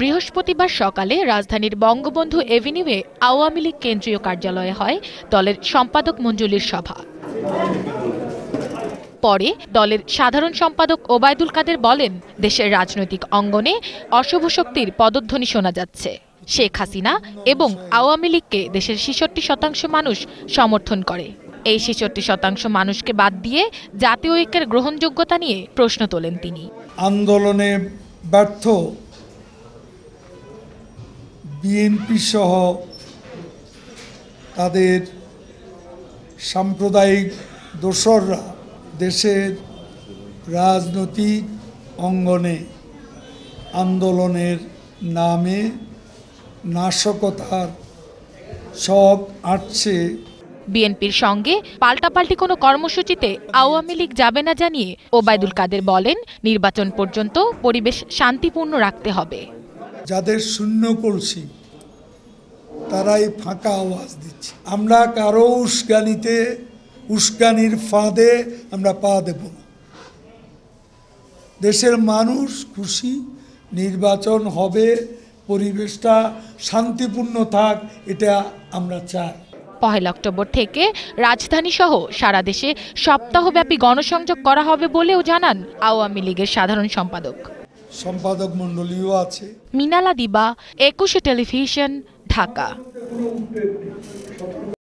বৃহস্পতিবার সকালে রাজধানীর বঙ্গবন্ধু এভিনিউয়ে আওয়ামী লীগ কেন্দ্রীয় কার্যালয়ে হয় দলের সম্পাদক মঞ্জুলির সভা পরে দলের সাধারণ সম্পাদক ওবায়দুল কাদের বলেন দেশের রাজনৈতিক অঙ্গনে অশুভ শক্তির পদধ্বনি শোনা যাচ্ছে শেখ হাসিনা এবং আওয়ামী লীগকে দেশের ছেষট্টি শতাংশ মানুষ সমর্থন করে এই ছেষট্টি শতাংশ মানুষকে বাদ দিয়ে জাতীয় ঐক্যের গ্রহণযোগ্যতা নিয়ে প্রশ্ন তোলেন তিনি আন্দোলনে ব্যর্থ বিএনপি সহ তাদের সাম্প্রদায়িক দোসররা দেশের রাজনৈতিক অঙ্গনে আন্দোলনের নামে নাশকতার সব আটছে বিএনপির সঙ্গে পাল্টাপাল্টি কোনো কর্মসূচিতে আওয়ামী লীগ যাবে না জানিয়ে ওবায়দুল কাদের বলেন নির্বাচন পর্যন্ত পরিবেশ শান্তিপূর্ণ রাখতে হবে যাদের শূন্য করছি তারাই ফাঁকা আওয়াজ দিচ্ছে আমরা কারো উস্কানিতে উস্কানির ফাঁদে আমরা পা দেব না দেশের মানুষ খুশি নির্বাচন হবে পরিবেশটা শান্তিপূর্ণ থাক এটা আমরা চাই পহেলা অক্টোবর থেকে রাজধানী সহ সারা দেশে সপ্তাহব্যাপী গণসংযোগ করা হবে বলেও জানান আওয়ামী লীগের সাধারণ সম্পাদক সম্পাদক মন্ডলীও আছে মিনালা দিবা একুশে টেলিভিশন ঢাকা